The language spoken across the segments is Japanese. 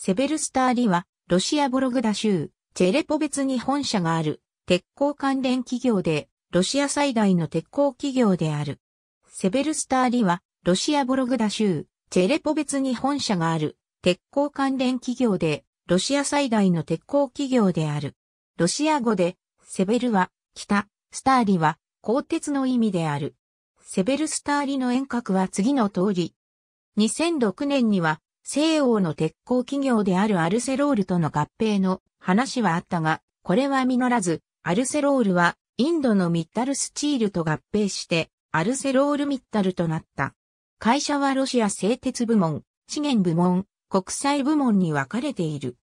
セベルスターリは、ロシアボログダ州、チェレポ別に本社がある、鉄鋼関連企業で、ロシア最大の鉄鋼企業である。セベルスターリは、ロシアボログダ州、チェレポ別に本社がある、鉄鋼関連企業で、ロシア最大の鉄鋼企業である。ロシア語で、セベルは、北、スターリは、鋼鉄の意味である。セベルスターリの遠隔は次の通り。2006年には、西欧の鉄鋼企業であるアルセロールとの合併の話はあったが、これは実らず、アルセロールはインドのミッタルスチールと合併して、アルセロールミッタルとなった。会社はロシア製鉄部門、資源部門、国際部門に分かれている。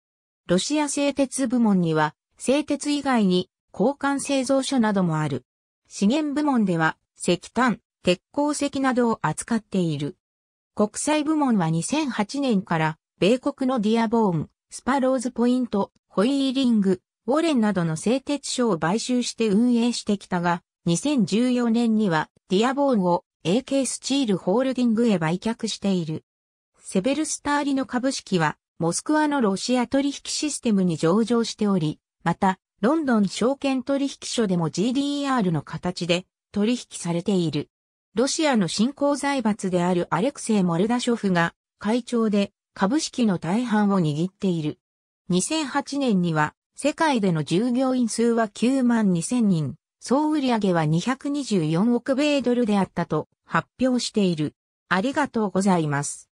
ロシア製鉄部門には、製鉄以外に交換製造所などもある。資源部門では、石炭、鉄鉱石などを扱っている。国際部門は2008年から、米国のディアボーン、スパローズポイント、ホイーリング、ウォレンなどの製鉄所を買収して運営してきたが、2014年にはディアボーンを AK スチールホールディングへ売却している。セベルスターリの株式は、モスクワのロシア取引システムに上場しており、また、ロンドン証券取引所でも GDR の形で取引されている。ロシアの新興財閥であるアレクセイ・モルダショフが会長で株式の大半を握っている。2008年には世界での従業員数は9万2000人、総売上は224億米ドルであったと発表している。ありがとうございます。